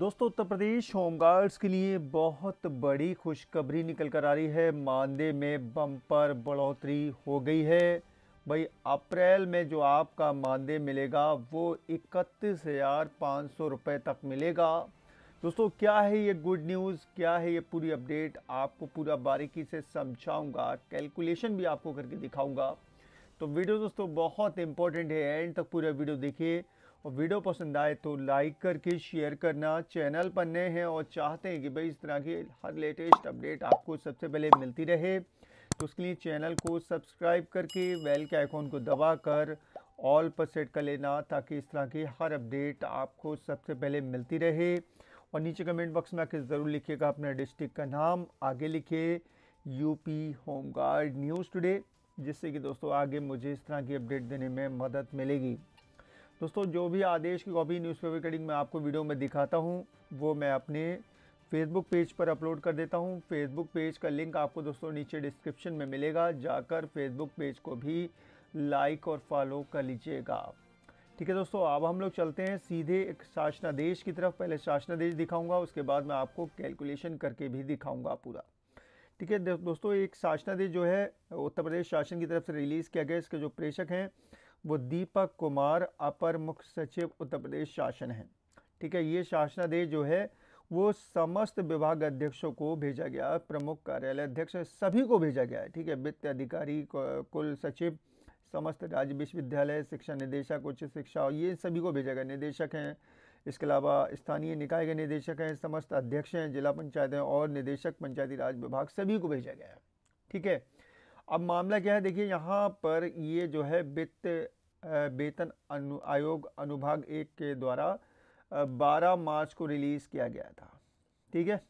दोस्तों उत्तर प्रदेश होमगार्ड्स के लिए बहुत बड़ी खुशखबरी निकल कर आ रही है मानदेय में बम्पर बढ़ोतरी हो गई है भाई अप्रैल में जो आपका मानदेय मिलेगा वो इकतीस हज़ार पाँच सौ रुपये तक मिलेगा दोस्तों क्या है ये गुड न्यूज़ क्या है ये पूरी अपडेट आपको पूरा बारीकी से समझाऊंगा कैलकुलेशन भी आपको करके दिखाऊंगा तो वीडियो दोस्तों बहुत इंपॉर्टेंट है एंड तक पूरा वीडियो देखिए और वीडियो पसंद आए तो लाइक करके शेयर करना चैनल पर नए हैं और चाहते हैं कि भाई इस तरह की हर लेटेस्ट अपडेट आपको सबसे पहले मिलती रहे तो उसके लिए चैनल को सब्सक्राइब करके बेल के आइकॉन को दबा कर ऑल पर सेट कर लेना ताकि इस तरह की हर अपडेट आपको सबसे पहले मिलती रहे और नीचे कमेंट बॉक्स में आके ज़रूर लिखिएगा अपने डिस्ट्रिक्ट का नाम आगे लिखिए यूपी होमगार्ड न्यूज़ टुडे जिससे कि दोस्तों आगे मुझे इस तरह की अपडेट देने में मदद मिलेगी दोस्तों जो भी आदेश की कॉपी न्यूज़पेपर कटिंग मैं आपको वीडियो में दिखाता हूँ वो मैं अपने फेसबुक पेज पर अपलोड कर देता हूँ फेसबुक पेज का लिंक आपको दोस्तों नीचे डिस्क्रिप्शन में मिलेगा जाकर फेसबुक पेज को भी लाइक और फॉलो कर लीजिएगा ठीक है दोस्तों अब हम लोग चलते हैं सीधे एक शासनादेश की तरफ पहले शासनादेश दिखाऊंगा उसके बाद मैं आपको कैलकुलेशन करके भी दिखाऊंगा पूरा ठीक है दोस्तों एक शासनादेश जो है उत्तर प्रदेश शासन की तरफ से रिलीज़ किया गया इसके जो प्रेषक हैं वो दीपक कुमार अपर मुख्य सचिव उत्तर प्रदेश शासन है ठीक है ये शासनादेश जो है वो समस्त विभाग अध्यक्षों को भेजा गया प्रमुख कार्यालय अध्यक्ष सभी को भेजा गया है ठीक है वित्त अधिकारी कुल सचिव समस्त राज्य विश्वविद्यालय शिक्षा निदेशक उच्च शिक्षा ये सभी को भेजा गया निदेशक हैं इसके अलावा स्थानीय निकाय के निदेशक हैं समस्त अध्यक्ष हैं जिला पंचायत हैं और निदेशक पंचायती राज विभाग सभी को भेजा गया है ठीक है अब मामला क्या है देखिए यहाँ पर ये जो है वित्त वेतन अनु आयोग अनुभाग एक के द्वारा 12 मार्च को रिलीज़ किया गया था ठीक है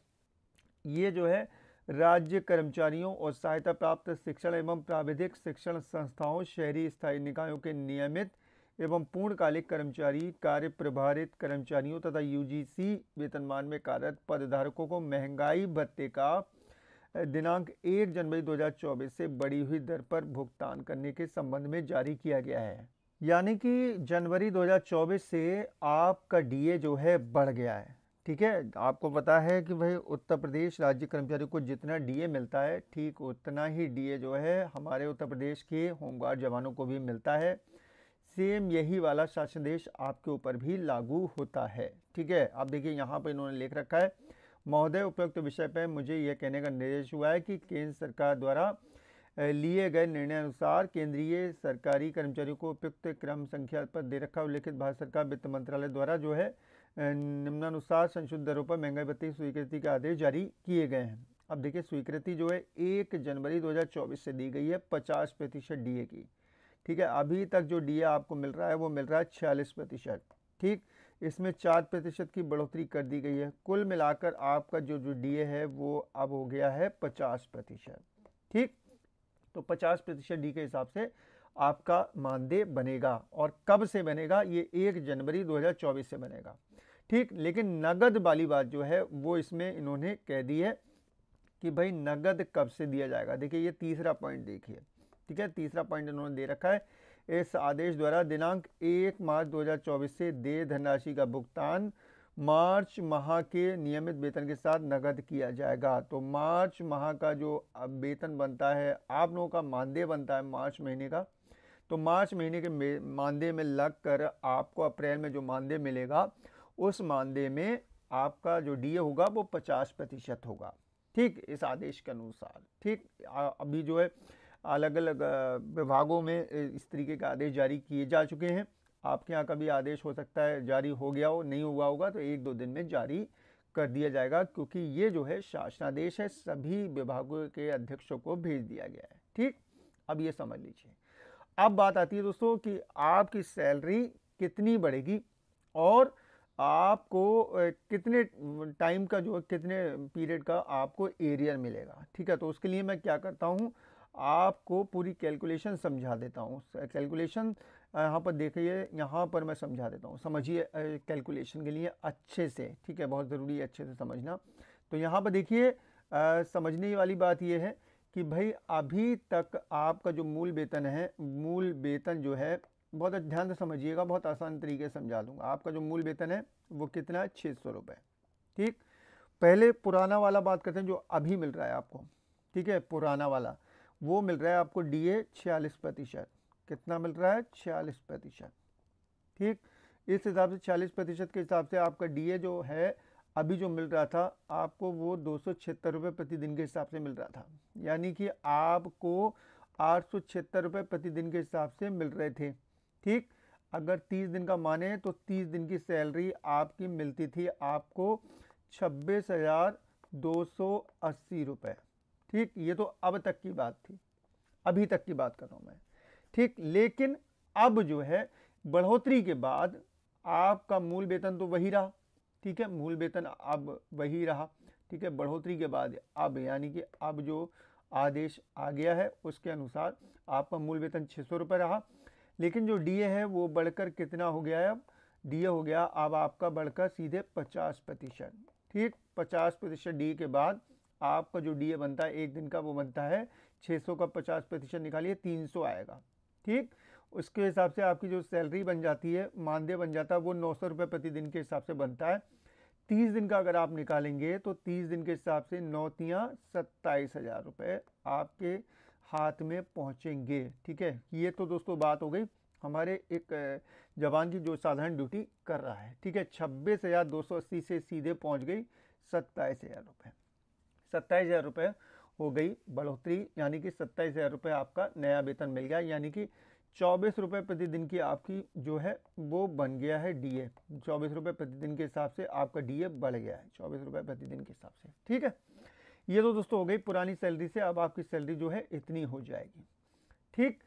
ये जो है राज्य कर्मचारियों और सहायता प्राप्त शिक्षण एवं प्राविधिक शिक्षण संस्थाओं शहरी स्थायी निकायों के नियमित एवं पूर्णकालिक कर्मचारी कार्य प्रभारित कर्मचारियों तथा यूजीसी वेतनमान में कार्यरत पदधारकों को महंगाई भत्ते का दिनांक 1 जनवरी 2024 से बढ़ी हुई दर पर भुगतान करने के संबंध में जारी किया गया है यानी कि जनवरी 2024 से आपका डीए जो है बढ़ गया है ठीक है आपको पता है कि भाई उत्तर प्रदेश राज्य कर्मचारी को जितना डीए मिलता है ठीक उतना ही डीए जो है हमारे उत्तर प्रदेश के होमगार्ड जवानों को भी मिलता है सेम यही वाला शासन देश आपके ऊपर भी लागू होता है ठीक है आप देखिए यहाँ पर इन्होंने लिख रखा है महोदय उपयुक्त विषय पर मुझे यह कहने का निर्देश हुआ है कि केंद्र सरकार द्वारा लिए गए निर्णय अनुसार केंद्रीय सरकारी कर्मचारियों को उपयुक्त क्रम संख्या पर दे रखा उल्लेखित भारत सरकार वित्त मंत्रालय द्वारा जो है निम्नानुसार संशोधित दरों पर महंगाई भत्ते की स्वीकृति के आदेश जारी किए गए हैं अब देखिए स्वीकृति जो है एक जनवरी 2024 से दी गई है 50 प्रतिशत डी की ठीक है अभी तक जो डी आपको मिल रहा है वो मिल रहा है छियालीस प्रतिशत ठीक इसमें चार प्रतिशत की बढ़ोतरी कर दी गई है कुल मिलाकर आपका जो जो डीए है वो अब हो गया है पचास प्रतिशत ठीक तो पचास प्रतिशत डी के हिसाब से आपका मानदेय बनेगा और कब से बनेगा ये एक जनवरी 2024 से बनेगा ठीक लेकिन नगद वाली बात जो है वो इसमें इन्होंने कह दी है कि भाई नगद कब से दिया जाएगा देखिए ये तीसरा पॉइंट देखिए ठीक है तीसरा पॉइंट इन्होंने दे रखा है इस आदेश द्वारा दिनांक एक मार्च 2024 से देय धनराशि का भुगतान मार्च माह के नियमित वेतन के साथ नकद किया जाएगा तो मार्च माह का जो वेतन बनता है आप लोगों का मानदेय बनता है मार्च महीने का तो मार्च महीने के मानदेय में लग कर आपको अप्रैल में जो मानदेय मिलेगा उस मानदेय में आपका जो डीए होगा वो पचास प्रतिशत होगा ठीक इस आदेश के अनुसार ठीक अभी जो है अलग अलग विभागों में इस तरीके के आदेश जारी किए जा चुके हैं आपके यहाँ का भी आदेश हो सकता है जारी हो गया हो नहीं हुआ होगा तो एक दो दिन में जारी कर दिया जाएगा क्योंकि ये जो है शासनादेश है सभी विभागों के अध्यक्षों को भेज दिया गया है ठीक अब ये समझ लीजिए अब बात आती है दोस्तों कि आपकी सैलरी कितनी बढ़ेगी और आपको कितने टाइम का जो कितने पीरियड का आपको एरियर मिलेगा ठीक है तो उसके लिए मैं क्या करता हूँ आपको पूरी कैलकुलेशन समझा देता हूँ कैलकुलेशन यहाँ पर देखिए यहाँ पर मैं समझा देता हूँ समझिए कैलकुलेशन के लिए अच्छे से ठीक है बहुत ज़रूरी है अच्छे से समझना तो यहाँ पर देखिए समझने वाली बात यह है कि भाई अभी तक आपका जो मूल वेतन है मूल वेतन जो है बहुत ध्यान से समझिएगा बहुत आसान तरीके से समझा दूँगा आपका जो मूल वेतन है वो कितना है छः सौ रुपये ठीक पहले पुराना वाला बात करते हैं जो अभी मिल रहा है आपको ठीक है पुराना वाला वो मिल रहा है आपको डी ए छियालीस प्रतिशत कितना मिल रहा है छियालीस प्रतिशत ठीक इस हिसाब से छियालीस प्रतिशत के हिसाब से आपका डी ए जो है अभी जो मिल रहा था आपको वो दो सौ छिहत्तर रुपये प्रतिदिन के हिसाब से मिल रहा था यानी कि आपको आठ सौ छिहत्तर रुपये प्रतिदिन के हिसाब से मिल रहे थे ठीक अगर तीस दिन का माने तो तीस दिन की सैलरी आपकी मिलती थी आपको छब्बीस हज़ार दो सौ अस्सी रुपये ठीक ये तो अब तक की बात थी अभी तक की बात कर रहा हूँ मैं ठीक लेकिन अब जो है बढ़ोतरी के बाद आपका मूल वेतन तो वही रहा ठीक है मूल वेतन अब वही रहा ठीक है बढ़ोतरी के बाद अब यानी कि अब जो आदेश आ गया है उसके अनुसार आपका मूल वेतन छः सौ रुपये रहा लेकिन जो डीए है वो बढ़कर कितना हो गया है अब डीए हो गया अब आपका बढ़कर सीधे पचास प्रतिशत ठीक पचास प्रतिशत डी के बाद आपका जो डी बनता है एक दिन का वो बनता है 600 का 50 प्रतिशत निकालिए 300 आएगा ठीक उसके हिसाब से आपकी जो सैलरी बन जाती है मानदेय बन जाता है वो नौ सौ रुपये प्रतिदिन के हिसाब से बनता है तीस दिन का अगर आप निकालेंगे तो तीस दिन के हिसाब से नौतियाँ सत्ताईस हज़ार रुपये आपके हाथ में पहुँचेंगे ठीक है ये तो दोस्तों बात हो गई हमारे एक जवान की जो साधारण ड्यूटी कर रहा है ठीक है छब्बीस हज़ार दो सौ अस्सी से सीधे पहुँच गई सत्ताईस हज़ार रुपये सत्ताईस हज़ार रुपये हो गई बढ़ोतरी यानी कि सत्ताईस हज़ार रुपये आपका नया वेतन मिल गया यानी कि चौबीस रुपये प्रतिदिन की आपकी जो है वो बन गया है डी ए चौबीस रुपये प्रतिदिन के हिसाब से आपका डी ए बढ़ गया है चौबीस रुपये प्रतिदिन के हिसाब से ठीक है ये तो दोस्तों हो गई पुरानी सैलरी से अब आपकी सैलरी जो है इतनी हो जाएगी ठीक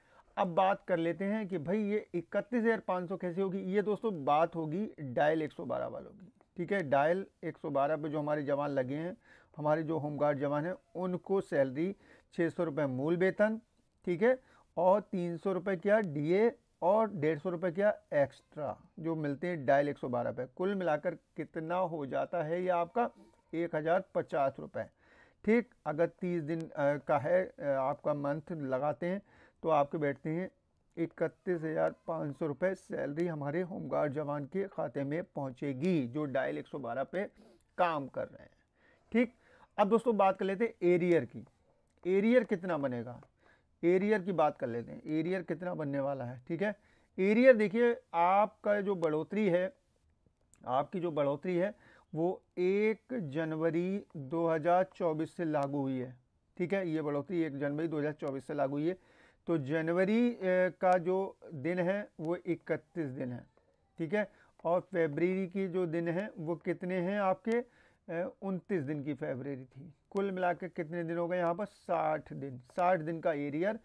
अब बात कर लेते हैं कि भाई ये इकतीस हज़ार पाँच सौ कैसे होगी ये दोस्तों बात होगी डायल एक सौ बारह वालों की ठीक है डायल 112 पे जो हमारे जवान लगे हैं हमारे जो होमगार्ड जवान हैं उनको सैलरी छः सौ रुपये मूल वेतन ठीक है और तीन सौ रुपये क्या डीए और डेढ़ सौ रुपये क्या एक्स्ट्रा जो मिलते हैं डायल 112 पे कुल मिलाकर कितना हो जाता है ये आपका एक हज़ार पचास रुपये ठीक अगर तीस दिन का है आपका मंथ लगाते हैं तो आपके बैठते हैं इकतीस हज़ार पाँच सौ रुपये सैलरी हमारे होमगार्ड जवान के खाते में पहुंचेगी जो डायल 112 पे काम कर रहे हैं ठीक अब दोस्तों बात कर लेते हैं एरियर की एरियर कितना बनेगा एरियर की बात कर लेते हैं एरियर कितना बनने वाला है ठीक है एरियर देखिए आपका जो बढ़ोतरी है आपकी जो बढ़ोतरी है वो एक जनवरी 2024 से लागू हुई है ठीक है ये बढ़ोतरी एक जनवरी 2024 से लागू हुई है तो जनवरी का जो दिन है वो इकतीस दिन है ठीक है और फेबररी की जो दिन है वो कितने हैं आपके उनतीस दिन की फेबररी थी कुल मिला के कितने दिन हो गए यहाँ पर साठ दिन साठ दिन का एरियर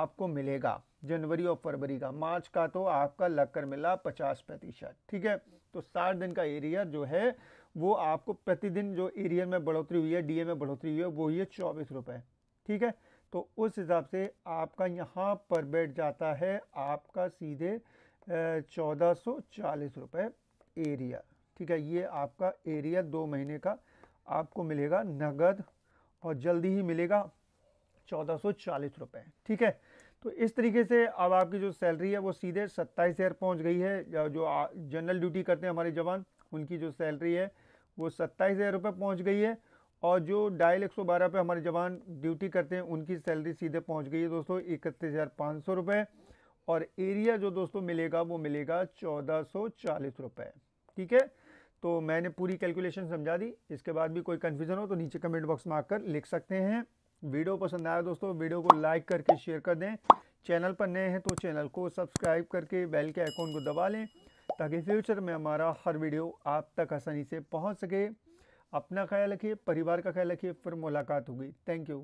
आपको मिलेगा जनवरी और फरवरी का मार्च का तो आपका लगकर मिला पचास प्रतिशत ठीक है तो साठ दिन का एरियर जो है वो आपको प्रतिदिन जो एरियर में बढ़ोतरी हुई है डीए में बढ़ोतरी हुई है वो ही है चौबीस रुपये ठीक है तो उस हिसाब से आपका यहाँ पर बेड जाता है आपका सीधे चौदह सौ चालीस रुपये एरिया ठीक है ये आपका एरिया दो महीने का आपको मिलेगा नगद और जल्दी ही मिलेगा चौदह सौ चालीस रुपये ठीक है तो इस तरीके से अब आपकी जो सैलरी है वो सीधे सत्ताईस हज़ार पहुँच गई है जो जनरल ड्यूटी करते हैं हमारे जवान उनकी जो सैलरी है वो सत्ताईस हज़ार रुपये पहुँच गई है और जो डायल 112 पे हमारे जवान ड्यूटी करते हैं उनकी सैलरी सीधे पहुंच गई है दोस्तों इकतीस हज़ार पाँच सौ रुपये और एरिया जो दोस्तों मिलेगा वो मिलेगा चौदह सौ चालीस रुपये ठीक है तो मैंने पूरी कैलकुलेशन समझा दी इसके बाद भी कोई कन्फ्यूज़न हो तो नीचे कमेंट बॉक्स में आकर लिख सकते हैं वीडियो पसंद आया दोस्तों वीडियो को लाइक करके शेयर कर दें चैनल पर नए हैं तो चैनल को सब्सक्राइब करके बेल के आइकॉन को दबा लें ताकि फ्यूचर में हमारा हर वीडियो आप तक आसानी से पहुंच सके अपना ख्याल रखिए परिवार का ख्याल रखिए फिर मुलाकात होगी थैंक यू